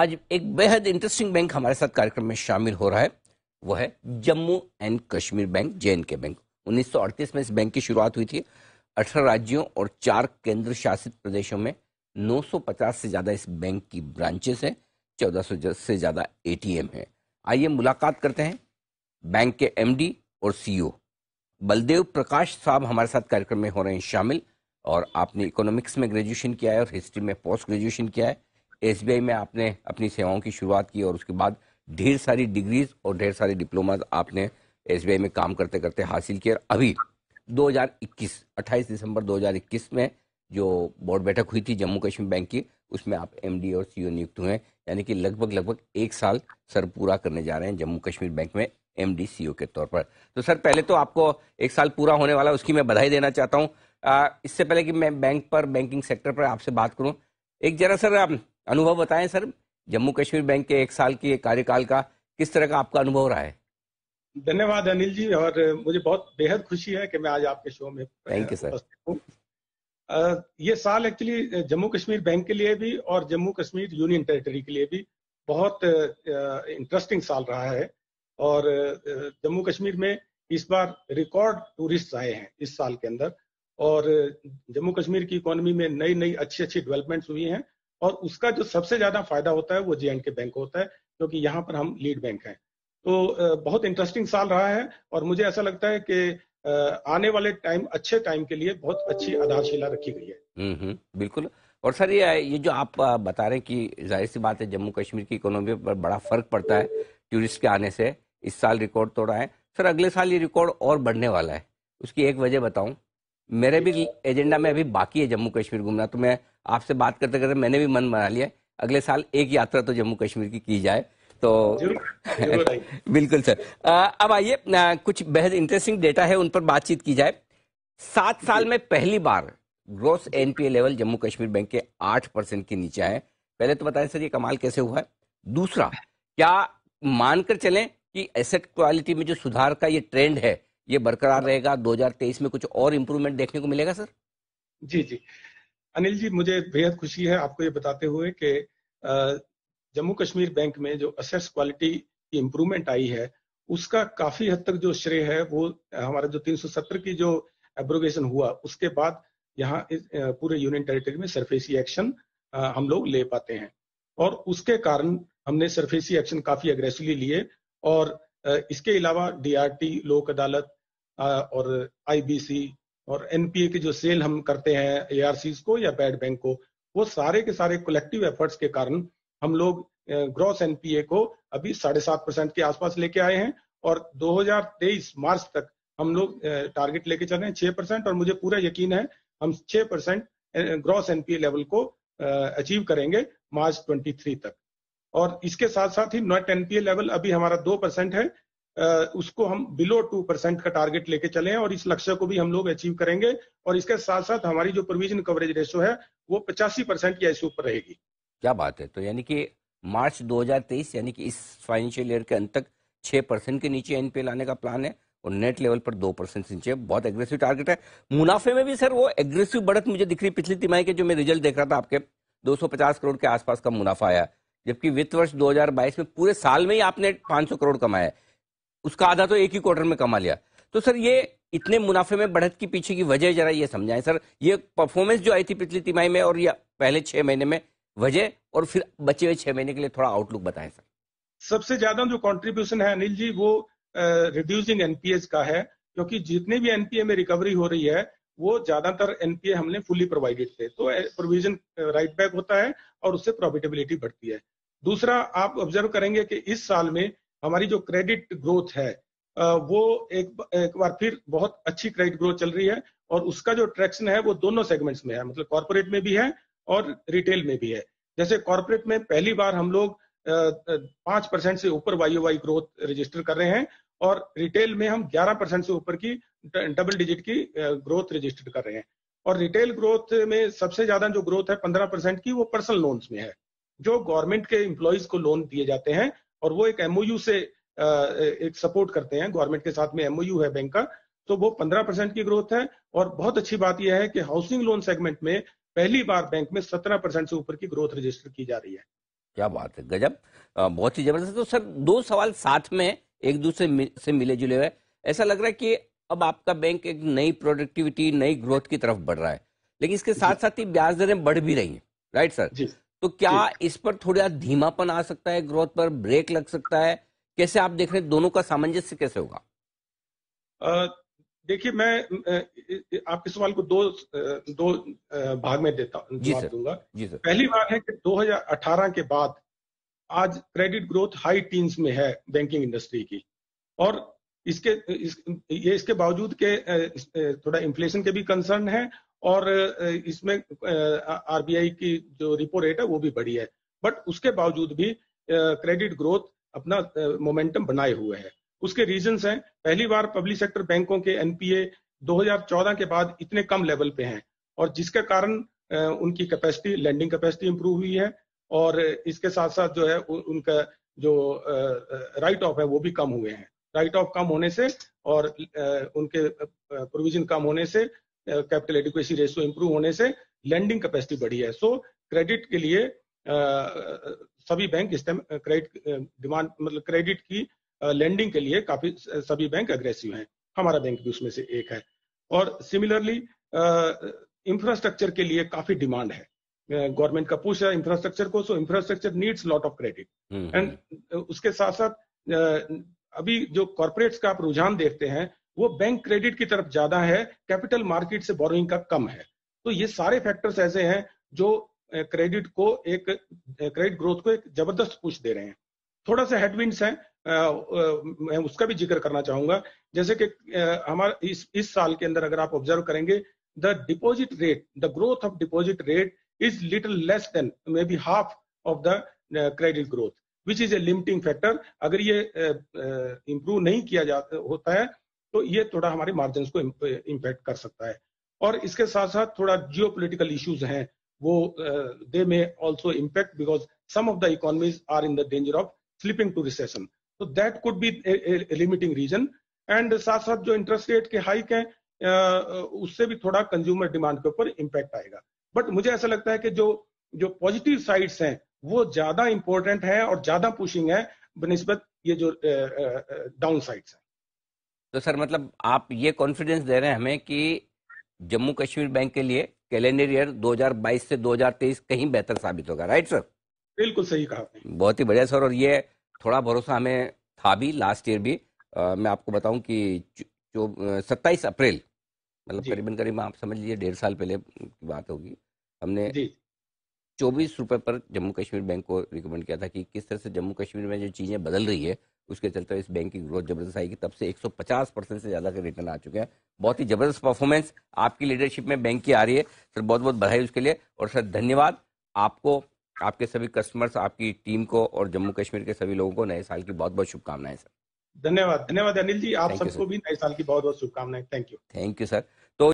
आज एक बेहद इंटरेस्टिंग बैंक हमारे साथ कार्यक्रम में शामिल हो रहा है वो है Jammu and Kashmir bank J K bank उन्नीस में इस बैंक की शुरुआत हुई थी अठारह राज्यों और चार केंद्र शासित प्रदेशों में 950 से ज़्यादा इस बैंक की ब्रांचेस है 1400 से ज़्यादा एटीएम है आइए मुलाकात करते हैं बैंक के एमडी और सीईओ e बलदेव प्रकाश साहब हमारे साथ कार्यक्रम में हो रहे हैं शामिल और आपने इकोनॉमिक्स में ग्रेजुएशन किया है और हिस्ट्री में पोस्ट ग्रेजुएशन किया है एसबीआई में आपने अपनी सेवाओं की शुरुआत की और उसके बाद ढेर सारी डिग्रीज और ढेर सारे डिप्लोमा आपने एसबीआई में काम करते करते हासिल किया और अभी 2021 28 दिसंबर 2021 में जो बोर्ड बैठक हुई थी जम्मू कश्मीर बैंक की उसमें आप एमडी और सीईओ e नियुक्त हुए यानी कि लगभग लगभग एक साल सर पूरा करने जा रहे हैं जम्मू कश्मीर बैंक में एम डी e के तौर पर तो सर पहले तो आपको एक साल पूरा होने वाला उसकी मैं बधाई देना चाहता हूँ इससे पहले कि मैं बैंक पर बैंकिंग सेक्टर पर आपसे बात करूँ एक जरा सर अनुभव बताएं सर जम्मू कश्मीर बैंक के एक साल के कार्यकाल का किस तरह का आपका अनुभव रहा है धन्यवाद अनिल जी और मुझे बहुत बेहद खुशी है कि मैं आज आपके शो में थैंक यू सर ये साल एक्चुअली जम्मू कश्मीर बैंक के लिए भी और जम्मू कश्मीर यूनियन टेरिटरी के लिए भी बहुत इंटरेस्टिंग साल रहा है और जम्मू कश्मीर में इस बार रिकॉर्ड टूरिस्ट आए हैं इस साल के अंदर और जम्मू कश्मीर की इकोनॉमी में नई नई अच्छी अच्छी डेवलपमेंट्स हुई हैं और उसका जो सबसे ज्यादा फायदा होता है वो जे के बैंक होता है क्योंकि यहाँ पर हम लीड बैंक हैं तो बहुत इंटरेस्टिंग साल रहा है और मुझे ऐसा लगता है कि आने वाले टाइम अच्छे टाइम के लिए बहुत अच्छी आधारशिला रखी गई है हम्म, हम्म, बिल्कुल और सर ये ये जो आप बता रहे हैं कि जाहिर सी बात है जम्मू कश्मीर की इकोनॉमी पर बड़ा फर्क पड़ता है टूरिस्ट के आने से इस साल रिकॉर्ड तोड़ा है सर अगले साल ये रिकॉर्ड और बढ़ने वाला है उसकी एक वजह बताऊं मेरे भी एजेंडा में अभी बाकी है जम्मू कश्मीर घूमना तो मैं आपसे बात करते करते मैंने भी मन बना लिया अगले साल एक यात्रा तो जम्मू कश्मीर की की जाए तो बिल्कुल सर अब आइए कुछ बेहद इंटरेस्टिंग डेटा है उन पर बातचीत की जाए सात साल में पहली बार gross NPA level Jammu Kashmir bank के आठ परसेंट के नीचे आए पहले तो बताएं सर ये कमाल कैसे हुआ है दूसरा क्या मानकर चलें कि एसेट क्वालिटी में जो सुधार का ये ट्रेंड है ये बरकरार रहेगा 2023 में कुछ और इम्प्रूवमेंट देखने को मिलेगा सर जी जी अनिल जी मुझे बेहद खुशी है आपको ये बताते हुए कि जम्मू कश्मीर बैंक में जो असेस क्वालिटी की इम्प्रूवमेंट आई है उसका काफी हद तक जो श्रेय है वो हमारा जो 370 की जो एब्रोगेशन हुआ उसके बाद यहाँ पूरे यूनियन टेरिटरी में सरफेसी एक्शन हम लोग ले पाते हैं और उसके कारण हमने सरफेसी एक्शन काफी अग्रेसिवली लिए और इसके अलावा डीआरटी लोक अदालत और आईबीसी और एनपीए की जो सेल हम करते हैं एआरसी को या बैड बैंक को वो सारे के सारे कलेक्टिव एफर्ट्स के कारण हम लोग ग्रॉस एनपीए को अभी साढ़े सात परसेंट के आसपास लेके आए हैं और 2023 मार्च तक हम लोग टारगेट लेके चल रहे हैं छह परसेंट और मुझे पूरा यकीन है हम छह परसेंट ग्रॉस एनपीए लेवल को अचीव करेंगे मार्च 23 तक और इसके साथ साथ ही नॉट एनपीए लेवल अभी हमारा दो परसेंट है उसको हम बिलो टू परसेंट का टारगेट लेके चले और इस लक्ष्य को भी हम लोग अचीव करेंगे और इसके साथ साथ हमारी जो प्रोविजन कवरेज रेशियो है वो पचासी परसेंट या इसके ऊपर रहेगी क्या बात है तो यानी कि मार्च 2023 यानी कि इस फाइनेंशियल ईयर के अंत तक छह परसेंट के नीचे एनपीए लाने का प्लान है और नेट लेवल पर दो परसेंट नीचे बहुत एग्रेसिव टारगेट है मुनाफे में भी सर वो एग्रेसिव बढ़त मुझे दिख रही पिछली तिमाही के जो मैं रिजल्ट देख रहा था आपके 250 करोड़ के आसपास का मुनाफा आया जबकि वित्त वर्ष 2022 में पूरे साल में ही आपने 500 करोड़ कमाया है उसका आधा तो एक ही क्वार्टर में कमा लिया तो सर ये इतने मुनाफे में बढ़त के पीछे की वजह जरा ये समझाएं सर ये परफॉर्मेंस जो आई थी पिछली तिमाही में और या पहले छह महीने में वजह और फिर बचे हुए छह महीने के लिए थोड़ा आउटलुक बताएं सर सबसे ज्यादा जो कॉन्ट्रीब्यूशन है अनिल जी वो रिड्यूसिंग uh, एनपीएस का है क्योंकि जितने भी एनपीए में रिकवरी हो रही है वो ज्यादातर एनपीए हमने फुली प्रोवाइडेड थे तो प्रोविजन राइट बैक होता है और उससे प्रॉफिटेबिलिटी बढ़ती है दूसरा आप ऑब्जर्व करेंगे कि इस साल में हमारी जो क्रेडिट ग्रोथ है वो एक एक बार फिर बहुत अच्छी क्रेडिट ग्रोथ चल रही है और उसका जो ट्रैक्शन है वो दोनों सेगमेंट्स में है मतलब कॉरपोरेट में भी है और रिटेल में भी है जैसे कॉरपोरेट में पहली बार हम लोग पांच परसेंट से ऊपर वाई ग्रोथ रजिस्टर कर रहे हैं और रिटेल में हम ग्यारह परसेंट से ऊपर की डबल डिजिट की ग्रोथ रजिस्टर कर रहे हैं और रिटेल ग्रोथ में सबसे ज्यादा जो ग्रोथ है पंद्रह परसेंट की वो पर्सनल लोन्स में है जो गवर्नमेंट के एम्प्लॉयज को लोन दिए जाते हैं और वो एक एमओयू से एक सपोर्ट करते हैं गवर्नमेंट के साथ में एमओयू है बैंक का तो वो पंद्रह परसेंट की ग्रोथ है और बहुत अच्छी बात यह है कि हाउसिंग लोन सेगमेंट में पहली बार बैंक में सत्रह परसेंट से ऊपर की ग्रोथ रजिस्टर की जा रही है क्या बात है गजब बहुत ही जबरदस्त तो सर दो सवाल साथ में एक दूसरे से मिले जुले हुए ऐसा लग रहा है कि अब आपका बैंक एक नई प्रोडक्टिविटी नई ग्रोथ की तरफ बढ़ रहा है लेकिन इसके साथ साथ ही ब्याज दरें बढ़ भी रही हैं राइट सर तो क्या इस पर थोड़ा धीमापन आ सकता है ग्रोथ पर ब्रेक लग सकता है कैसे आप देख रहे हैं दोनों का सामंजस्य कैसे होगा देखिए मैं आपके सवाल को दो दो भाग में देता जी सर, दूंगा जी सर। पहली बात है कि 2018 के बाद आज क्रेडिट ग्रोथ हाई टीन्स में है बैंकिंग इंडस्ट्री की और इसके इस, ये इसके बावजूद के थोड़ा इन्फ्लेशन के भी कंसर्न है और इसमें आरबीआई की जो रिपो रेट है वो भी बढ़ी है बट उसके बावजूद भी क्रेडिट ग्रोथ अपना मोमेंटम बनाए हुए है उसके रीजन हैं पहली बार पब्लिक सेक्टर बैंकों के एनपीए 2014 के बाद इतने कम लेवल पे हैं और जिसके कारण उनकी कैपेसिटी लैंडिंग कैपेसिटी इंप्रूव हुई है और इसके साथ साथ जो है उनका जो राइट ऑफ है वो भी कम हुए हैं राइट ऑफ कम होने से और उनके प्रोविजन कम होने से कैपिटल एडिक्वेसी रेशियो इंप्रूव होने से लेंडिंग कैपेसिटी बढ़ी है सो so, क्रेडिट के लिए आ, सभी बैंक इस टाइम क्रेडिट डिमांड मतलब क्रेडिट की लेंडिंग के लिए काफी सभी बैंक अग्रेसिव हैं हमारा बैंक भी उसमें से एक है और सिमिलरली इंफ्रास्ट्रक्चर के लिए काफी डिमांड है गवर्नमेंट का पुश है इंफ्रास्ट्रक्चर को so infrastructure needs lot of credit and उसके साथ साथ अभी जो कॉर्पोरेट्स का आप रुझान देखते हैं वो बैंक क्रेडिट की तरफ ज्यादा है कैपिटल मार्केट से बोरोइंग का कम है तो ये सारे फैक्टर्स ऐसे हैं जो क्रेडिट को एक क्रेडिट ग्रोथ को एक जबरदस्त पुश दे रहे हैं थोड़ा सा हेडविंड्स है मैं उसका भी जिक्र करना चाहूंगा जैसे कि हमारा इस इस साल के अंदर अगर आप ऑब्जर्व करेंगे the deposit rate the growth of deposit rate is little less than may be half of the credit growth which is a limiting factor अगर ये इम्प्रूव नहीं किया जा होता है तो ये थोड़ा हमारे मार्जिन को इम्पैक्ट कर सकता है और इसके साथ साथ थोड़ा जियो पोलिटिकल इश्यूज हैं वो they may also impact because some of the economies are in the danger of slipping to recession तो that could be limiting reason and साथ साथ जो इंटरेस्ट रेट के हाइक हैं उससे भी थोड़ा कंज्यूमर डिमांड के ऊपर इम्पैक्ट आएगा बट मुझे ऐसा लगता है कि जो जो पॉजिटिव साइड्स हैं वो ज्यादा इंपॉर्टेंट है और ज्यादा पुशिंग है बनस्बत ये जो डाउन साइड्स हैं तो सर मतलब आप ये कॉन्फिडेंस दे रहे हैं हमें कि जम्मू कश्मीर बैंक के लिए कैलेंडर ईयर 2022 से 2023 कहीं बेहतर साबित होगा राइट सर बिल्कुल सही कहा बहुत ही बढ़िया सर और ये थोड़ा भरोसा हमें था भी लास्ट ईयर भी आ, मैं आपको बताऊं कि जो सत्ताईस अप्रैल मतलब करीबन करीब आप समझ लीजिए डेढ़ साल पहले की बात होगी हमने चौबीस रुपए पर जम्मू कश्मीर बैंक को रिकमेंड किया था कि किस तरह से जम्मू कश्मीर में जो चीज़ें बदल रही है उसके चलते इस बैंक की ग्रोथ जबरदस्त आएगी तब से 150 परसेंट से ज़्यादा के रिटर्न आ चुके हैं बहुत ही ज़बरदस्त परफॉर्मेंस आपकी लीडरशिप में बैंक की आ रही है सर बहुत बहुत बधाई उसके लिए और सर धन्यवाद आपको आपके सभी कस्टमर्स आपकी टीम को और जम्मू कश्मीर के सभी लोगों को नए साल की बहुत बहुत शुभकामनाएं सर धन्यवाद धन्यवाद अनिल जी आप सबको भी नए साल की बहुत बहुत शुभकामनाएं thank you thank you sir